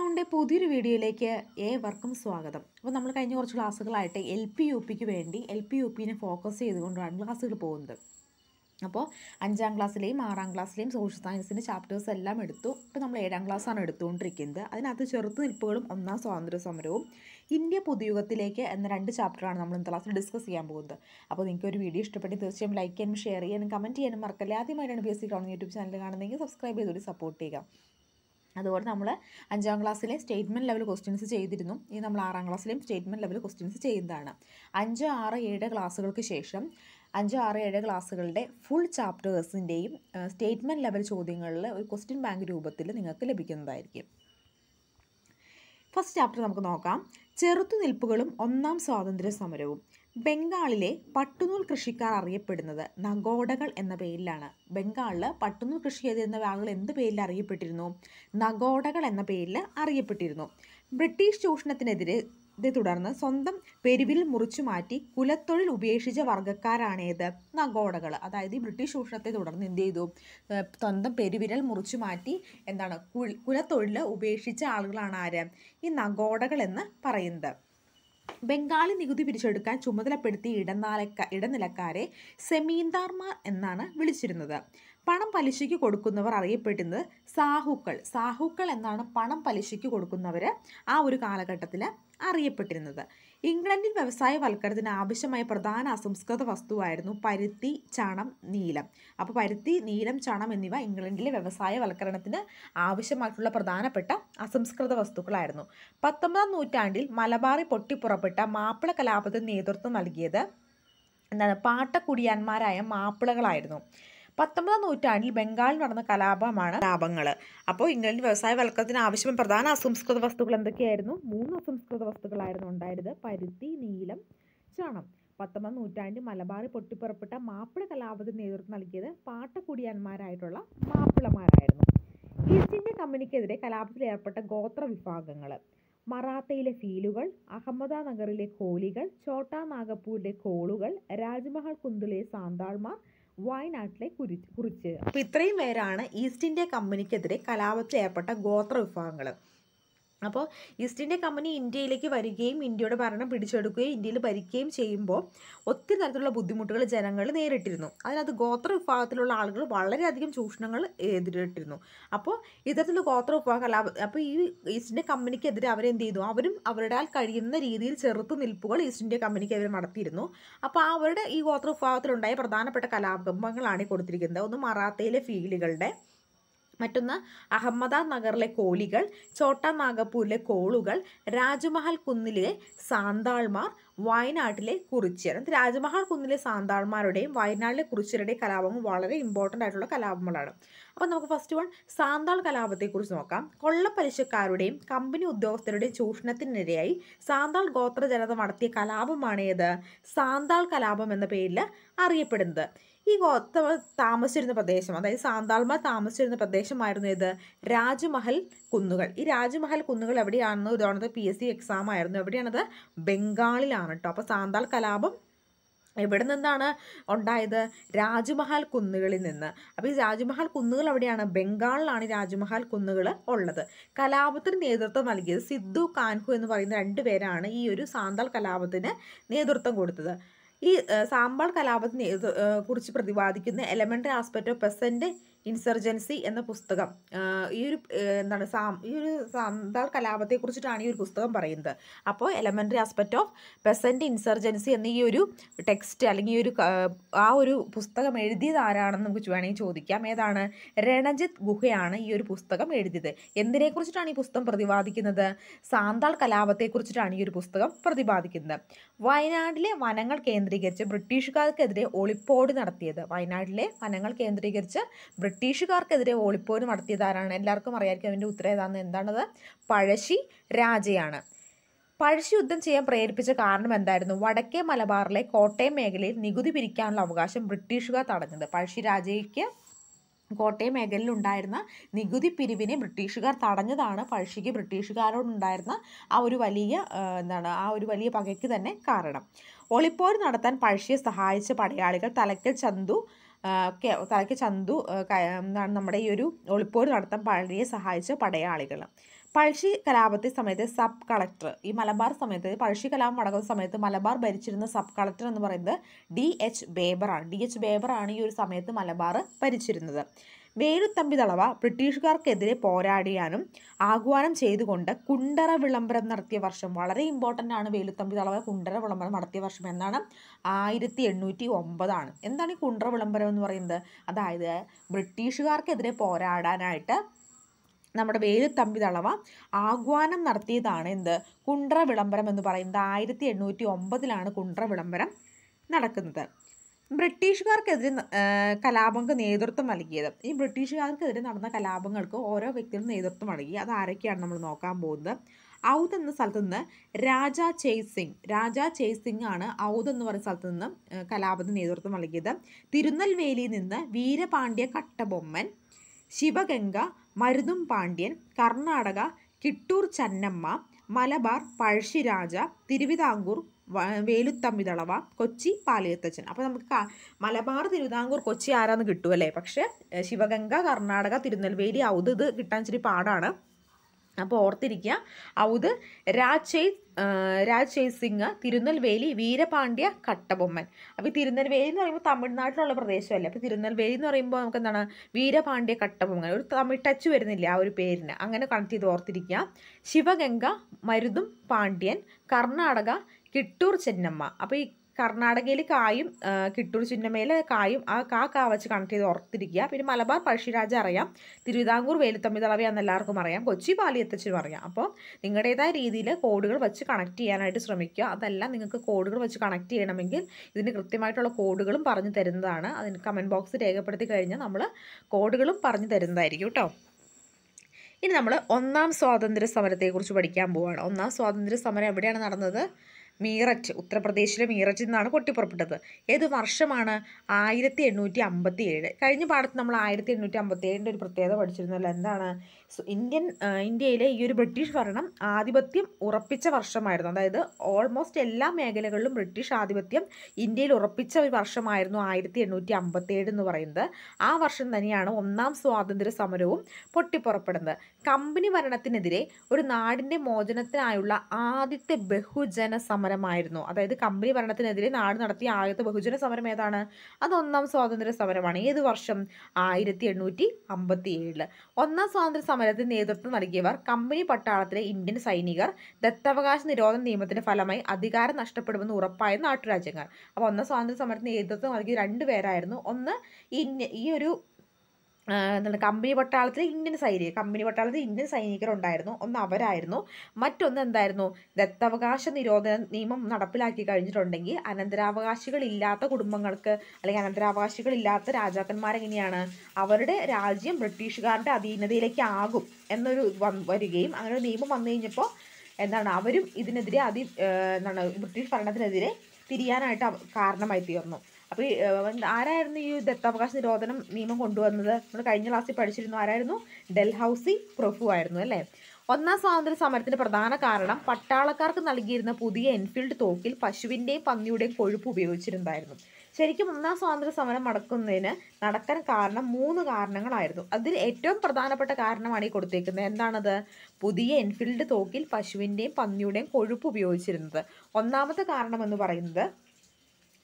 ബ്രൗണിൻ്റെ പുതിയൊരു വീഡിയോയിലേക്ക് ഏവർക്കും സ്വാഗതം അപ്പോൾ നമ്മൾ കഴിഞ്ഞ കുറച്ച് ക്ലാസ്സുകളായിട്ട് എൽ പി യു പിക്ക് വേണ്ടി എൽ പി യു പിനെ ഫോക്കസ് ചെയ്തുകൊണ്ടാണ് ക്ലാസ്സുകൾ പോകുന്നത് അപ്പോൾ അഞ്ചാം ക്ലാസ്സിലെയും ആറാം ക്ലാസ്സിലെയും സോഷ്യൽ സയൻസിൻ്റെ ചാപ്റ്റേഴ്സ് എല്ലാം എടുത്തു ഇപ്പോൾ നമ്മൾ ഏഴാം ക്ലാസ്സാണ് എടുത്തുകൊണ്ടിരിക്കുന്നത് അതിനകത്ത് ചെറുത്തുനിൽപ്പുകളും ഒന്നാം സ്വാതന്ത്ര്യ സമരവും ഇന്ത്യ പുതുയുഗത്തിലേക്ക് എന്ന രണ്ട് ചാപ്റ്ററാണ് നമ്മൾ ഇന്നത്തെ ക്ലാസ്സിൽ ഡിസ്കസ് ചെയ്യാൻ പോകുന്നത് അപ്പോൾ നിങ്ങൾക്ക് ഒരു വീഡിയോ ഇഷ്ടപ്പെട്ടി തീർച്ചയായും ലൈക്ക് ചെയ്യാനും ഷെയർ ചെയ്യാനും കമൻറ്റ് ചെയ്യാനും മറക്കല്ലേ ആദ്യമായിട്ടാണ് B S C ground YouTube channel കാണുന്നതെങ്കിൽ സബ്സ്ക്രൈബ് ചെയ്തൊരു സപ്പോർട്ട് ചെയ്യുക അതുപോലെ നമ്മൾ അഞ്ചാം ക്ലാസ്സിലെ സ്റ്റേറ്റ്മെൻറ്റ് ലെവൽ ക്വസ്റ്റ്യൻസ് ചെയ്തിരുന്നു ഇനി നമ്മൾ ആറാം ക്ലാസ്സിലെയും സ്റ്റേറ്റ്മെൻറ്റ് ലെവൽ ക്വസ്റ്റ്യൻസ് ചെയ്യുന്നതാണ് അഞ്ച് ആറ് ഏഴ് ക്ലാസ്സുകൾക്ക് ശേഷം അഞ്ച് ആറ് ഏഴ് ക്ലാസ്സുകളുടെ ഫുൾ ചാപ്റ്റേഴ്സിൻ്റെയും സ്റ്റേറ്റ്മെൻറ്റ് ലെവൽ ചോദ്യങ്ങളിൽ ഒരു ക്വസ്റ്റ്യൻ ബാങ്ക് രൂപത്തിൽ നിങ്ങൾക്ക് ലഭിക്കുന്നതായിരിക്കും ഫസ്റ്റ് ചാപ്റ്റർ നമുക്ക് നോക്കാം ചെറുത്തുനിൽപ്പുകളും ഒന്നാം സ്വാതന്ത്ര്യ സമരവും ബംഗാളിലെ പട്ടുനൂൽ കൃഷിക്കാർ അറിയപ്പെടുന്നത് നഗോഡകൾ എന്ന പേരിലാണ് ബംഗാളിൽ പട്ടുനൂൽ കൃഷി ചെയ്തിരുന്ന ആളുകൾ എന്ത് പേരിൽ അറിയപ്പെട്ടിരുന്നു നഗോഡകൾ എന്ന പേരിൽ അറിയപ്പെട്ടിരുന്നു ബ്രിട്ടീഷ് ചൂഷണത്തിനെതിരെ തുടർന്ന് സ്വന്തം പെരുവിൽ മുറിച്ചു മാറ്റി കുലത്തൊഴിൽ ഉപേക്ഷിച്ച വർഗ്ഗക്കാരാണേത് നഗോഡകൾ അതായത് ഈ ബ്രിട്ടീഷ് ചൂഷണത്തെ തുടർന്ന് എന്ത് ചെയ്തു സ്വന്തം പെരുവിരൽ മുറിച്ചു മാറ്റി എന്താണ് കുലത്തൊഴിൽ ഉപേക്ഷിച്ച ആളുകളാണ് ആര് ഈ നഗോഡകൾ എന്ന് പറയുന്നത് ബംഗാളി നികുതി പിരിച്ചെടുക്കാൻ ചുമതലപ്പെടുത്തിയ ഇടനാലക്ക ഇടനിലക്കാരെ സെമീന്ദാർമാർ എന്നാണ് വിളിച്ചിരുന്നത് പണം പലിശയ്ക്ക് കൊടുക്കുന്നവർ അറിയപ്പെട്ടിരുന്നത് സാഹുക്കൾ സാഹുക്കൾ എന്നാണ് പണം പലിശയ്ക്ക് കൊടുക്കുന്നവർ ആ ഒരു കാലഘട്ടത്തിൽ അറിയപ്പെട്ടിരുന്നത് ഇംഗ്ലണ്ടിൽ വ്യവസായവൽക്കരണത്തിന് ആവശ്യമായ പ്രധാന അസംസ്കൃത വസ്തുവായിരുന്നു പരുത്തി ചണം നീലം അപ്പോൾ പരുത്തി നീലം ചണം എന്നിവ ഇംഗ്ലണ്ടിലെ വ്യവസായവൽക്കരണത്തിന് ആവശ്യമായിട്ടുള്ള പ്രധാനപ്പെട്ട അസംസ്കൃത വസ്തുക്കളായിരുന്നു പത്തൊമ്പതാം നൂറ്റാണ്ടിൽ മലബാറി പൊട്ടിപ്പുറപ്പെട്ട മാപ്പിള കലാപത്തിന് നേതൃത്വം നൽകിയത് എന്താണ് പാട്ടക്കുടിയാന്മാരായ മാപ്പിളകളായിരുന്നു പത്തൊമ്പതാം നൂറ്റാണ്ടിൽ ബംഗാളിൽ നടന്ന കലാപമാണ് ലാഭങ്ങൾ അപ്പോൾ ഇംഗ്ലണ്ടിൽ വ്യവസായവൽക്കരണത്തിന് ആവശ്യമായ പ്രധാന അസംസ്കൃത വസ്തുക്കൾ എന്തൊക്കെയായിരുന്നു മൂന്ന് അസംസ്കൃത വസ്തുക്കളായിരുന്നു ഉണ്ടായിരുന്നത് പരുത്തി നീലം ചണം പത്തൊമ്പതാം നൂറ്റാണ്ടിൽ മലബാറിൽ പൊട്ടിപ്പുറപ്പെട്ട മാപ്പിള കലാപത്തിന് നേതൃത്വം നൽകിയത് പാട്ടക്കുടിയാന്മാരായിട്ടുള്ള മാപ്പിളമാരായിരുന്നു ഈസ്റ്റ് ഇന്ത്യ കമ്പനിക്കെതിരെ കലാപത്തിൽ ഏർപ്പെട്ട ഗോത്ര വിഭാഗങ്ങൾ മറാത്തയിലെ ഫീലുകൾ അഹമ്മദാനഗറിലെ കോലികൾ ഛോട്ടാ നാഗപ്പൂരിലെ കോളുകൾ രാജ്മഹൽ കുന്തിലെ സാന്താൾമാർ വയനാട്ടിലെ കുരി കുറിച്ച് അപ്പോൾ ഇത്രയും പേരാണ് ഈസ്റ്റ് ഇന്ത്യ കമ്പനിക്കെതിരെ കലാപത്തിൽ ഏർപ്പെട്ട ഗോത്ര വിഭാഗങ്ങൾ അപ്പോൾ ഈസ്റ്റ് ഇന്ത്യ കമ്പനി ഇന്ത്യയിലേക്ക് വരികയും ഇന്ത്യയുടെ ഭരണം പിടിച്ചെടുക്കുകയും ഇന്ത്യയിൽ ഭരിക്കുകയും ചെയ്യുമ്പോൾ ഒത്തിരി തരത്തിലുള്ള ബുദ്ധിമുട്ടുകൾ ജനങ്ങൾ നേരിട്ടിരുന്നു അതിനകത്ത് ഗോത്ര വിഭാഗത്തിലുള്ള ആളുകൾ വളരെയധികം ചൂഷണങ്ങൾ എതിരിട്ടിരുന്നു അപ്പോൾ ഇത്തരത്തിലുള്ള ഗോത്ര വിഭാഗം അപ്പോൾ ഈ ഈസ്റ്റ് ഇന്ത്യ കമ്പനിക്കെതിരെ അവരെന്ത് ചെയ്തു അവരും അവരുടെ കഴിയുന്ന രീതിയിൽ ചെറുത്തു നിൽപ്പുകൾ ഈസ്റ്റ് ഇന്ത്യ കമ്പനിക്ക് അവർ നടത്തിയിരുന്നു അപ്പോൾ അവരുടെ ഈ ഗോത്ര വിഭാഗത്തിലുണ്ടായ പ്രധാനപ്പെട്ട കലാപങ്ങളാണ് കൊടുത്തിരിക്കുന്നത് ഒന്ന് മറാത്തയിലെ ഫീലുകളുടെ മറ്റൊന്ന് അഹമ്മദാ നഗറിലെ കോലികൾ ചോട്ടാ നാഗപ്പൂരിലെ കോളുകൾ രാജ്മഹൽ കുന്നിലെ സാന്താൾമാർ വയനാട്ടിലെ കുറിച്യർ രാജ്മഹൽ കുന്നിലെ സാന്താൾമാരുടെയും വയനാട്ടിലെ കുറിച്യരുടെയും കലാപങ്ങൾ വളരെ ഇമ്പോർട്ടൻ്റ് ആയിട്ടുള്ള കലാപങ്ങളാണ് അപ്പോൾ നമുക്ക് ഫസ്റ്റ് വൺ സാന്താൾ കലാപത്തെക്കുറിച്ച് നോക്കാം കൊള്ളപ്പലിശക്കാരുടെയും കമ്പനി ഉദ്യോഗസ്ഥരുടെയും ചൂഷണത്തിനിരയായി സാന്താൾ ഗോത്ര ജനത നടത്തിയ കലാപമാണേത് ഏത് സാന്താൾ കലാപം എന്ന പേരിൽ അറിയപ്പെടുന്നത് ഈ ഗോത്തമ താമസിച്ചിരുന്ന പ്രദേശം അതായത് സാന്താൽമ താമസിച്ചിരുന്ന പ്രദേശമായിരുന്നു ഇത് രാജ്മഹൽ കുന്നുകൾ ഈ രാജ്മഹൽ കുന്നുകൾ എവിടെയാണെന്ന് ഇതോണത്തെ പി എസ് സി എക്സാം ആയിരുന്നു എവിടെയാണത് ബംഗാളിലാണ് കേട്ടോ അപ്പോൾ സാന്താൾ കലാപം എവിടെ നിന്നാണ് ഉണ്ടായത് രാജ്മഹൽ കുന്നുകളിൽ നിന്ന് അപ്പോൾ ഈ രാജ്മഹൽ കുന്നുകൾ എവിടെയാണ് ബംഗാളിലാണ് രാജ്മഹൽ കുന്നുകൾ ഉള്ളത് കലാപത്തിന് നേതൃത്വം നൽകിയത് സിദ്ധു കാൻഹു എന്ന് പറയുന്ന പേരാണ് ഈ ഒരു സാന്താൾ കലാപത്തിന് നേതൃത്വം കൊടുത്തത് ഈ സാമ്പാർ കലാപത്തിനെ കുറിച്ച് പ്രതിപാദിക്കുന്ന elementary aspect of peasant insurgency എന്ന പുസ്തകം ഈ ഒരു എന്താണ് സാം ഈ ഒരു സാന്താൾ കുറിച്ചിട്ടാണ് ഈ ഒരു പുസ്തകം പറയുന്നത് അപ്പോൾ elementary aspect of peasant insurgency എന്ന ഈ ഒരു ടെക്സ്റ്റ് അല്ലെങ്കിൽ ഈ ഒരു ആ ഒരു പുസ്തകം എഴുതിയത് ആരാണെന്ന് നമുക്ക് വേണമെങ്കിൽ ചോദിക്കാം ഏതാണ് രണജിത് ഗുഹയാണ് ഈ ഒരു പുസ്തകം എഴുതിയത് എന്തിനെക്കുറിച്ചിട്ടാണ് ഈ പുസ്തകം പ്രതിപാദിക്കുന്നത് സാന്താൾ കലാപത്തെക്കുറിച്ചിട്ടാണ് ഈ ഒരു പുസ്തകം പ്രതിപാദിക്കുന്നത് വയനാട്ടിലെ വനങ്ങൾ കേന്ദ്രീകരിച്ച് ബ്രിട്ടീഷുകാർക്കെതിരെ ഒളിപ്പോട് നടത്തിയത് വയനാട്ടിലെ വനങ്ങൾ കേന്ദ്രീകരിച്ച് ബ്രിട്ടീഷുകാർക്കെതിരെ ഒളിപ്പോര് നടത്തിയതാരാണ് എല്ലാവർക്കും അറിയാമായിരിക്കും അതിൻ്റെ ഉത്തരം ഏതാണെന്ന് എന്താണത് പഴശ്ശി രാജയാണ് പഴശ്ശി യുദ്ധം ചെയ്യാൻ പ്രേരിപ്പിച്ച കാരണം എന്തായിരുന്നു വടക്കേ മലബാറിലെ കോട്ടയം മേഖലയിൽ നികുതി പിരിക്കാനുള്ള അവകാശം ബ്രിട്ടീഷുകാർ തടഞ്ഞത് പഴശ്ശി രാജയ്ക്ക് കോട്ടയം മേഖലയിൽ ഉണ്ടായിരുന്ന നികുതി പിരിവിനെ ബ്രിട്ടീഷുകാർ തടഞ്ഞതാണ് പഴശ്ശിക്ക് ബ്രിട്ടീഷുകാരോടുണ്ടായിരുന്ന ആ ഒരു വലിയ എന്താണ് ആ ഒരു വലിയ പകയ്ക്ക് തന്നെ കാരണം ഒളിപ്പോര് നടത്താൻ പഴശ്ശിയെ സഹായിച്ച പടയാളികൾ തലക്കൽ ചന്തു തലയ്ക്ക് ചന്തു എന്താണ് നമ്മുടെ ഈ ഒരു ഒളിപ്പോര് നടത്താൻ പഴനിയെ സഹായിച്ച പടയാളികൾ പഴശ്ശി കലാപത്തെ സമയത്ത് സബ് കളക്ടർ ഈ മലബാർ സമയത്ത് പഴശ്ശി കലാപം നടക്കുന്ന സമയത്ത് മലബാർ ഭരിച്ചിരുന്ന സബ് കളക്ടർ എന്ന് പറയുന്നത് ഡി എച്ച് ബേബറാണ് ഡി എച്ച് ബേബറാണ് ഈ ഒരു സമയത്ത് മലബാർ ഭരിച്ചിരുന്നത് വേലുത്തമ്പി തളവ ബ്രിട്ടീഷുകാർക്കെതിരെ പോരാടിയാനും ആഹ്വാനം ചെയ്തുകൊണ്ട് കുണ്ടറ വിളംബരം നടത്തിയ വർഷം വളരെ ഇമ്പോർട്ടൻ്റ് ആണ് വേലുത്തമ്പി തളവ കുണ്ടറ വിളംബരം നടത്തിയ വർഷം എന്നാണ് ആയിരത്തി എണ്ണൂറ്റി ഒമ്പതാണ് എന്താണ് ഈ കുണ്ടറ വിളംബരം എന്ന് പറയുന്നത് അതായത് ബ്രിട്ടീഷുകാർക്കെതിരെ പോരാടാനായിട്ട് നമ്മുടെ വേലുത്തമ്പി തളവ ആഹ്വാനം നടത്തിയതാണ് എന്ത് കുണ്ടറ വിളംബരം എന്ന് പറയുന്നത് ആയിരത്തി എണ്ണൂറ്റി ഒമ്പതിലാണ് കുണ്ടറ വിളംബരം നടക്കുന്നത് ബ്രിട്ടീഷുകാർക്കെതിരെ കലാപങ്ങൾക്ക് നേതൃത്വം നൽകിയത് ഈ ബ്രിട്ടീഷുകാർക്കെതിരെ നടന്ന കലാപങ്ങൾക്ക് ഓരോ വ്യക്തികളും നേതൃത്വം നൽകി അത് ആരൊക്കെയാണ് നമ്മൾ നോക്കാൻ പോകുന്നത് ഔദ് എന്ന സ്ഥലത്ത് നിന്ന് രാജാ ചേയ് സിംഗ് രാജാ ചേയ് സിംഗ് ആണ് ഔദ് എന്ന് പറയുന്ന സ്ഥലത്ത് നിന്ന് കലാപത്തിന് നേതൃത്വം നൽകിയത് തിരുനെൽവേലിയിൽ നിന്ന് വീരപാണ്ഡ്യ കട്ടബൊമ്മൻ ശിവഗംഗ മരുതും പാണ്ഡ്യൻ കർണാടക കിട്ടൂർ ചന്നമ്മ മലബാർ പഴശ്ശിരാജ തിരുവിതാംകൂർ വേലുത്തമ്പി കൊച്ചി പാലയത്തച്ഛൻ അപ്പോൾ നമുക്ക് മലബാർ തിരുവിതാംകൂർ കൊച്ചി ആരാന്ന് കിട്ടും അല്ലേ പക്ഷേ ശിവഗംഗ കർണാടക തിരുനെൽവേലി ഔത് ഇത് കിട്ടാൻ ഇച്ചിരി പാടാണ് അപ്പോൾ ഓർത്തിരിക്കുക ഔത് രാജ് രാജ് സിംഗ് തിരുനെൽവേലി വീരപാണ്ഡ്യ കട്ടബൊമ്മൻ അപ്പോൾ തിരുനെൽവേലി എന്ന് പറയുമ്പോൾ തമിഴ്നാട്ടിലുള്ള പ്രദേശമല്ലേ അപ്പോൾ തിരുനെൽവേലി എന്ന് പറയുമ്പോൾ നമുക്ക് എന്താണ് വീരപാണ്ഡ്യ കട്ടബൊമ്മൻ ഒരു തമിഴ് ടച്ച് വരുന്നില്ല ആ ഒരു പേരിന് അങ്ങനെ കണക്ട് ചെയ്ത് ഓർത്തിരിക്കുക ശിവഗംഗ മരുതും പാണ്ഡ്യൻ കർണാടക കിട്ടൂർ ചെന്നമ്മ അപ്പോൾ ഈ കർണാടകയിൽ കായും കിട്ടൂർ ചിന്നമ്മയിൽ കായും ആ കാ കാ വെച്ച് കണക്ട് ചെയ്ത് ഓർത്തിരിക്കുക പിന്നെ മലബാർ പഴശ്ശിരാജ അറിയാം തിരുവിതാംകൂർ വേലുത്തമ്മിതളവി എന്ന് എല്ലാവർക്കും അറിയാം കൊച്ചി പാലിയത്തച്ഛനും അറിയാം അപ്പോൾ നിങ്ങളുടേതായ രീതിയിൽ കോഡുകൾ വെച്ച് കണക്ട് ചെയ്യാനായിട്ട് ശ്രമിക്കുക അതല്ല നിങ്ങൾക്ക് കോഡുകൾ വെച്ച് കണക്ട് ചെയ്യണമെങ്കിൽ ഇതിന് കൃത്യമായിട്ടുള്ള കോഡുകളും പറഞ്ഞു തരുന്നതാണ് അതിന് കമൻറ്റ് ബോക്സ് രേഖപ്പെടുത്തി കഴിഞ്ഞാൽ നമ്മൾ കോഡുകളും പറഞ്ഞു തരുന്നതായിരിക്കും കേട്ടോ ഇനി നമ്മൾ ഒന്നാം സ്വാതന്ത്ര്യ സമരത്തെക്കുറിച്ച് പഠിക്കാൻ പോവുകയാണ് ഒന്നാം സ്വാതന്ത്ര്യ സമരം എവിടെയാണ് നടന്നത് മീററ്റ് ഉത്തർപ്രദേശിലെ മീററ്റിൽ നിന്നാണ് കൊട്ടി പുറപ്പെട്ടത് ഏത് വർഷമാണ് ആയിരത്തി എണ്ണൂറ്റി അമ്പത്തി ഏഴ് കഴിഞ്ഞ പാഠത്ത് നമ്മൾ ആയിരത്തി എണ്ണൂറ്റി അമ്പത്തി ഏഴിൻ്റെ ഒരു പ്രത്യേകത പഠിച്ചിരുന്നല്ലോ എന്താണ് സോ ഇന്ത്യൻ ഇന്ത്യയിലെ ഈ ഒരു ബ്രിട്ടീഷ് ഭരണം ആധിപത്യം ഉറപ്പിച്ച വർഷമായിരുന്നു അതായത് ഓൾമോസ്റ്റ് എല്ലാ മേഖലകളിലും ബ്രിട്ടീഷ് ആധിപത്യം ഇന്ത്യയിൽ ഉറപ്പിച്ച ഒരു വർഷമായിരുന്നു ആയിരത്തി എണ്ണൂറ്റി അമ്പത്തേഴ് എന്ന് പറയുന്നത് ആ വർഷം തന്നെയാണ് ഒന്നാം സ്വാതന്ത്ര്യ സമരവും പൊട്ടിപ്പുറപ്പെടുന്നത് കമ്പനി ഭരണത്തിനെതിരെ ഒരു നാടിൻ്റെ മോചനത്തിനായുള്ള ആദ്യത്തെ ബഹുജന സമരമായിരുന്നു അതായത് കമ്പനി ഭരണത്തിനെതിരെ നാട് നടത്തിയ ആദ്യത്തെ ബഹുജന സമരം ഏതാണ് അത് ഒന്നാം സ്വാതന്ത്ര്യ സമരമാണ് ഏത് വർഷം ആയിരത്തി എണ്ണൂറ്റി അമ്പത്തി ഏഴിൽ ഒന്നാം സ്വാതന്ത്ര്യ സമരത്തിന് നേതൃത്വം നൽകിയവർ കമ്പനി പട്ടാളത്തിലെ ഇന്ത്യൻ സൈനികർ ദത്തവകാശ നിരോധന നിയമത്തിന്റെ ഫലമായി അധികാരം നഷ്ടപ്പെടുമെന്ന് ഉറപ്പായ നാട്ടുരാജ്യങ്ങൾ അപ്പോൾ ഒന്ന് സ്വാതന്ത്ര്യ സമരത്തിന് നേതൃത്വം നൽകിയ രണ്ട് പേരായിരുന്നു ഒന്ന് ഈ ഒരു എന്താണ് കമ്പനി പട്ടാളത്തിൽ ഇന്ത്യൻ സൈനിക കമ്പനി പട്ടാളത്തിൽ ഇന്ത്യൻ ഉണ്ടായിരുന്നു ഒന്ന് അവരായിരുന്നു മറ്റൊന്ന് എന്തായിരുന്നു ദത്തവകാശ നിരോധന നിയമം നടപ്പിലാക്കി കഴിഞ്ഞിട്ടുണ്ടെങ്കിൽ അനന്തരാവകാശികളില്ലാത്ത കുടുംബങ്ങൾക്ക് അല്ലെങ്കിൽ അനന്തരാവകാശികളില്ലാത്ത രാജാക്കന്മാരെങ്ങനെയാണ് അവരുടെ രാജ്യം ബ്രിട്ടീഷുകാരുടെ അധീനതയിലേക്ക് ആകും എന്നൊരു വരികയും അങ്ങനെ ഒരു നിയമം വന്നു കഴിഞ്ഞപ്പോൾ എന്താണ് അവരും ഇതിനെതിരെ അതി എന്താണ് ബ്രിട്ടീഷ് ഭരണത്തിനെതിരെ തിരിയാനായിട്ട് കാരണമായി തീർന്നു അപ്പോൾ ആരായിരുന്നു ഈ ദത്താവകാശ നിരോധനം നിയമം കൊണ്ടുവന്നത് നമ്മൾ കഴിഞ്ഞ ക്ലാസ്സിൽ പഠിച്ചിരുന്നു ആരായിരുന്നു ഡൽഹൌസി പ്രഭു ആയിരുന്നു അല്ലേ ഒന്നാം സ്വാതന്ത്ര്യ സമരത്തിന്റെ പ്രധാന കാരണം പട്ടാളക്കാർക്ക് നൽകിയിരുന്ന പുതിയ എൻഫീൽഡ് തോക്കിൽ പശുവിന്റെയും പന്നിയുടെയും കൊഴുപ്പ് ഉപയോഗിച്ചിരുന്നതായിരുന്നു ശരിക്കും ഒന്നാം സ്വാതന്ത്ര്യ സമരം നടക്കുന്നതിന് നടക്കാൻ കാരണം മൂന്ന് കാരണങ്ങളായിരുന്നു അതിൽ ഏറ്റവും പ്രധാനപ്പെട്ട കാരണമാണ് ഈ കൊടുത്തേക്കുന്നത് എന്താണത് പുതിയ എൻഫീൽഡ് തോക്കിൽ പശുവിന്റെയും പന്നിയുടെയും കൊഴുപ്പ് ഉപയോഗിച്ചിരുന്നത് ഒന്നാമത്തെ കാരണം എന്ന് പറയുന്നത്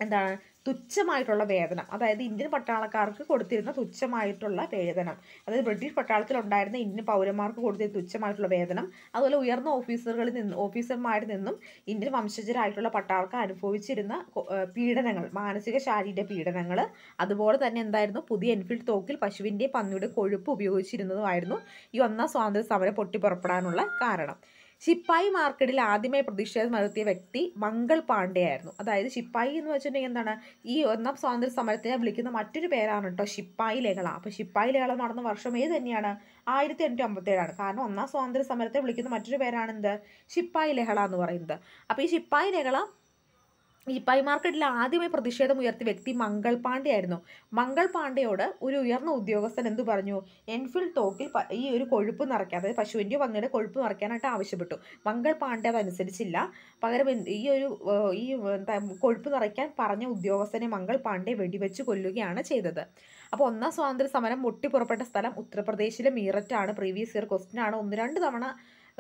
എന്താണ് തുച്ഛമായിട്ടുള്ള വേതനം അതായത് ഇന്ത്യൻ പട്ടാളക്കാർക്ക് കൊടുത്തിരുന്ന തുച്ഛമായിട്ടുള്ള വേതനം അതായത് ബ്രിട്ടീഷ് പട്ടാളത്തിലുണ്ടായിരുന്ന ഇന്ത്യൻ പൗരന്മാർക്ക് കൊടുത്തിരുന്ന തുച്ഛമായിട്ടുള്ള വേതനം അതുപോലെ ഉയർന്ന ഓഫീസറുകളിൽ നിന്ന് ഓഫീസർമാരിൽ നിന്നും ഇന്ത്യൻ വംശജരായിട്ടുള്ള പട്ടാളക്കാർ അനുഭവിച്ചിരുന്ന പീഡനങ്ങൾ മാനസിക ശാരീരിക പീഡനങ്ങൾ അതുപോലെ തന്നെ എന്തായിരുന്നു പുതിയ എൻഫീൽഡ് തോക്കിൽ പശുവിൻ്റെ പന്നിയുടെ കൊഴുപ്പ് ഉപയോഗിച്ചിരുന്നതുമായിരുന്നു ഈ ഒന്നാം സ്വാതന്ത്ര്യ സമരം പൊട്ടിപ്പുറപ്പെടാനുള്ള കാരണം ശിപ്പായി മാർക്കറ്റിൽ ആദ്യമായി പ്രതിഷേധം നടത്തിയ വ്യക്തി മംഗൾ പാണ്ഡെയായിരുന്നു അതായത് ശിപ്പായി എന്ന് വെച്ചിട്ടുണ്ടെങ്കിൽ എന്താണ് ഈ ഒന്നാം സ്വാതന്ത്ര്യ സമരത്തിനെ വിളിക്കുന്ന മറ്റൊരു പേരാണ് കേട്ടോ ശിപ്പായി ലഹള അപ്പോൾ ശിപ്പായി ലഹള നടന്ന വർഷം ഏത് തന്നെയാണ് ആയിരത്തി എണ്ണൂറ്റി അമ്പത്തേഴാണ് കാരണം ഒന്നാം സ്വാതന്ത്ര്യ സമരത്തെ വിളിക്കുന്ന മറ്റൊരു പേരാണ് എന്ത് ശിപ്പായി ലഹള എന്ന് പറയുന്നത് അപ്പോൾ ഈ ശിപ്പായി ലഹള പൈ മാർക്കറ്റിൽ ആദ്യമായി പ്രതിഷേധം ഉയർത്തിയ വ്യക്തി മംഗൾ പാണ്ഡെ ആയിരുന്നു മംഗൾ പാണ്ഡെയോട് ഒരു ഉയർന്ന ഉദ്യോഗസ്ഥൻ എന്തു പറഞ്ഞു എൻഫീൽഡ് തോക്കിൽ ഈ ഒരു കൊഴുപ്പ് നിറയ്ക്കാൻ അതായത് പശുവിൻ്റെയോ പന്നിയുടെ കൊഴുപ്പ് നിറയ്ക്കാനായിട്ട് ആവശ്യപ്പെട്ടു മംഗൾ പാണ്ഡെ അതനുസരിച്ചില്ല പകരം ഈ ഒരു ഈ കൊഴുപ്പ് നിറയ്ക്കാൻ പറഞ്ഞ ഉദ്യോഗസ്ഥനെ മംഗൾ പാണ്ഡെ വെടിവെച്ച് കൊല്ലുകയാണ് ചെയ്തത് അപ്പോൾ ഒന്നാം സ്വാതന്ത്ര്യ സമരം മുട്ടിപ്പുറപ്പെട്ട സ്ഥലം ഉത്തർപ്രദേശിലെ മീററ്റാണ് പ്രീവിയസ് ഇയർ ക്വസ്റ്റിനാണ് ആണ് ഒന്ന് രണ്ട് തവണ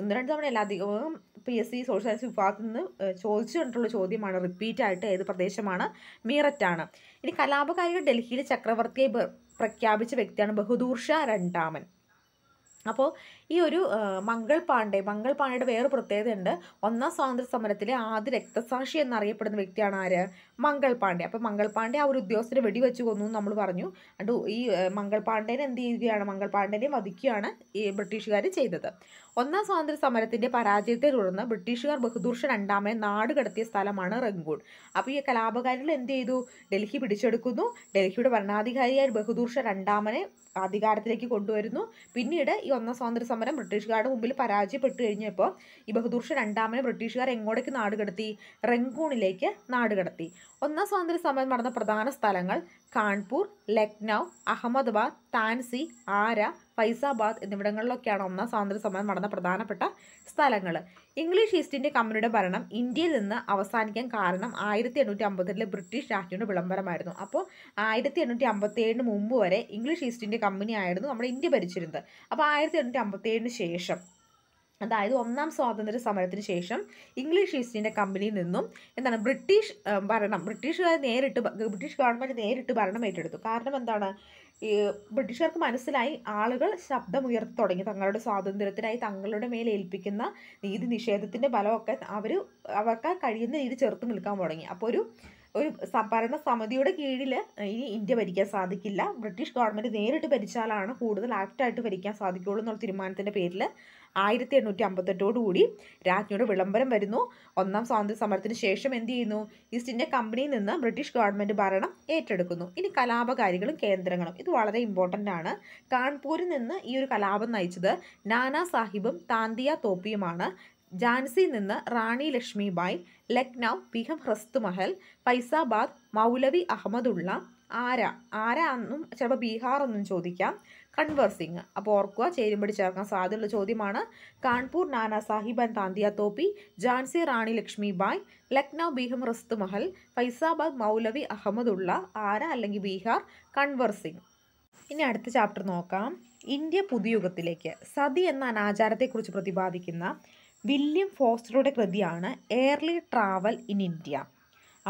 ഒന്ന് രണ്ട് തവണയല്ല അധികവും P S C social science വിഭാഗത്തിൽ നിന്ന് ചോദിച്ചിട്ടുള്ള ചോദ്യമാണ് റിപ്പീറ്റായിട്ട് ഏത് പ്രദേശമാണ് മീററ്റാണ് ഇനി കലാപകാരികൾ ഡൽഹിയിലെ ചക്രവർത്തിയെ പ്രഖ്യാപിച്ച വ്യക്തിയാണ് ബഹദൂർ ഷാ രണ്ടാമൻ അപ്പോൾ ഈ ഒരു മംഗൾ പാണ്ഡെ മംഗൾ പാണ്ഡെയുടെ വേറെ പ്രത്യേകതയുണ്ട് ഒന്നാം സ്വാതന്ത്ര്യ സമരത്തിലെ ആദ്യ രക്തസാക്ഷി എന്നറിയപ്പെടുന്ന വ്യക്തിയാണ് ആര് മംഗൾ പാണ്ഡെ അപ്പോൾ മംഗൾ പാണ്ഡെ ആ ഒരു ഉദ്യോഗസ്ഥരെ വെടിവെച്ച് കൊന്നു നമ്മൾ പറഞ്ഞു അണ്ട് ഈ മംഗൾ പാണ്ഡേനെ എന്ത് ചെയ്യുകയാണ് മംഗൾ പാണ്ഡേനെ വധിക്കുകയാണ് ഈ ബ്രിട്ടീഷുകാർ ചെയ്തത് ഒന്നാം സ്വാതന്ത്ര്യ സമരത്തിൻ്റെ പരാജയത്തെ തുടർന്ന് ബ്രിട്ടീഷുകാർ ബഹദൂർഷ രണ്ടാമനെ നാട് കടത്തിയ സ്ഥലമാണ് റംഗൂൺ അപ്പോൾ ഈ കലാപകാരികൾ എന്ത് ചെയ്തു ഡൽഹി പിടിച്ചെടുക്കുന്നു ഡൽഹിയുടെ ഭരണാധികാരിയായ ബഹദൂർഷ രണ്ടാമനെ അധികാരത്തിലേക്ക് കൊണ്ടുവരുന്നു പിന്നീട് ഈ ഒന്നാം സ്വാതന്ത്ര്യ സമരം ബ്രിട്ടീഷുകാരുടെ മുമ്പിൽ പരാജയപ്പെട്ടു കഴിഞ്ഞപ്പോൾ ഈ ബഹദൂർ ഷാ രണ്ടാമനെ ബ്രിട്ടീഷുകാർ എങ്ങോട്ടേക്ക് കടത്തി റെങ്കൂണിലേക്ക് കടത്തി ഒന്നാം സ്വാതന്ത്ര്യ സമരം നടന്ന പ്രധാന സ്ഥലങ്ങൾ കാൺപൂർ ലക്നൗ അഹമ്മദാബാദ് താൻസി ആര ഫൈസാബാദ് എന്നിവിടങ്ങളിലൊക്കെയാണ് ഒന്നാം സ്വാതന്ത്ര്യ സമരം നടന്ന പ്രധാനപ്പെട്ട സ്ഥലങ്ങൾ ഇംഗ്ലീഷ് ഈസ്റ്റ് ഇന്ത്യ കമ്പനിയുടെ ഭരണം ഇന്ത്യയിൽ നിന്ന് അവസാനിക്കാൻ കാരണം ആയിരത്തി എണ്ണൂറ്റി അമ്പത്തെട്ടിലെ ബ്രിട്ടീഷ് രാഷ്ട്രീയ വിളംബരമായിരുന്നു അപ്പോൾ ആയിരത്തി എണ്ണൂറ്റി അമ്പത്തി ഏഴിന് മുമ്പ് വരെ ഇംഗ്ലീഷ് ഈസ്റ്റ് ഇന്ത്യ കമ്പനി ആയിരുന്നു നമ്മുടെ ഇന്ത്യ ഭരിച്ചിരുന്നത് അപ്പോൾ ആയിരത്തി എണ്ണൂറ്റി അമ്പത്തി ഏഴിന് ശേഷം അതായത് ഒന്നാം സ്വാതന്ത്ര്യ സമരത്തിന് ശേഷം ഇംഗ്ലീഷ് ഈസ്റ്റ് ഇന്ത്യ കമ്പനിയിൽ നിന്നും എന്താണ് ബ്രിട്ടീഷ് ഭരണം ബ്രിട്ടീഷുകാർ നേരിട്ട് ബ്രിട്ടീഷ് ഗവൺമെൻറ് നേരിട്ട് ഭരണം ഏറ്റെടുത്തു കാരണം എന്താണ് ഈ ബ്രിട്ടീഷുകാർക്ക് മനസ്സിലായി ആളുകൾ ശബ്ദമുയർത്തി തുടങ്ങി തങ്ങളുടെ സ്വാതന്ത്ര്യത്തിനായി തങ്ങളുടെ മേൽ ഏൽപ്പിക്കുന്ന നീതി നിഷേധത്തിൻ്റെ ഫലമൊക്കെ അവർ അവർക്ക് കഴിയുന്ന രീതി ചെറുത്ത് നിൽക്കാൻ തുടങ്ങി അപ്പോൾ ഒരു ഒരു ഭരണ സമിതിയുടെ കീഴിൽ ഇനി ഇന്ത്യ ഭരിക്കാൻ സാധിക്കില്ല ബ്രിട്ടീഷ് ഗവൺമെൻറ് നേരിട്ട് ഭരിച്ചാലാണ് കൂടുതൽ ആക്റ്റായിട്ട് ഭരിക്കാൻ സാധിക്കുകയുള്ളൂ എന്നുള്ള തീരുമാനത്തിൻ്റെ പേരിൽ ആയിരത്തി എണ്ണൂറ്റി അമ്പത്തെട്ടോടുകൂടി രാജ്ഞിയുടെ വിളംബരം വരുന്നു ഒന്നാം സ്വാതന്ത്ര്യ സമരത്തിന് ശേഷം എന്ത് ചെയ്യുന്നു ഈസ്റ്റ് ഇന്ത്യ കമ്പനിയിൽ നിന്ന് ബ്രിട്ടീഷ് ഗവൺമെൻറ് ഭരണം ഏറ്റെടുക്കുന്നു ഇനി കലാപകാരികളും കേന്ദ്രങ്ങളും ഇത് വളരെ ഇമ്പോർട്ടൻ്റ് ആണ് കാൺപൂരിൽ നിന്ന് ഈ ഒരു കലാപം നയിച്ചത് നാനാ സാഹിബും താന്തിയ തോപ്പിയുമാണ് ജാൻസിയിൽ നിന്ന് റാണി ലക്ഷ്മിബായ് ലക്നൗ ബിഹം ഹ്രസ്തുമഹൽ ഫൈസാബാദ് മൗലവി അഹമ്മദുള്ള ആര ആരാന്നും എന്നും ചിലപ്പോൾ ബീഹാർ എന്നും ചോദിക്കാം കൺവേഴ്സിങ് അപ്പോൾ ഓർക്കുക ചേരുമ്പടി ചേർക്കാൻ സാധ്യതയുള്ള ചോദ്യമാണ് കാൺപൂർ നാന സാഹിബ് ആൻഡ് താന്തിയ തോപ്പി ജാൻസി റാണി ബായ് ലക്നൗ ബീഹം റസ്തു മഹൽ ഫൈസാബാദ് മൗലവി അഹമ്മദുള്ള ആര അല്ലെങ്കിൽ ബീഹാർ കൺവേഴ്സിങ് ഇനി അടുത്ത ചാപ്റ്റർ നോക്കാം ഇന്ത്യ പുതുയുഗത്തിലേക്ക് സതി എന്ന അനാചാരത്തെക്കുറിച്ച് പ്രതിപാദിക്കുന്ന വില്യം ഫോസ്റ്ററുടെ കൃതിയാണ് എയർലി ട്രാവൽ ഇൻ ഇന്ത്യ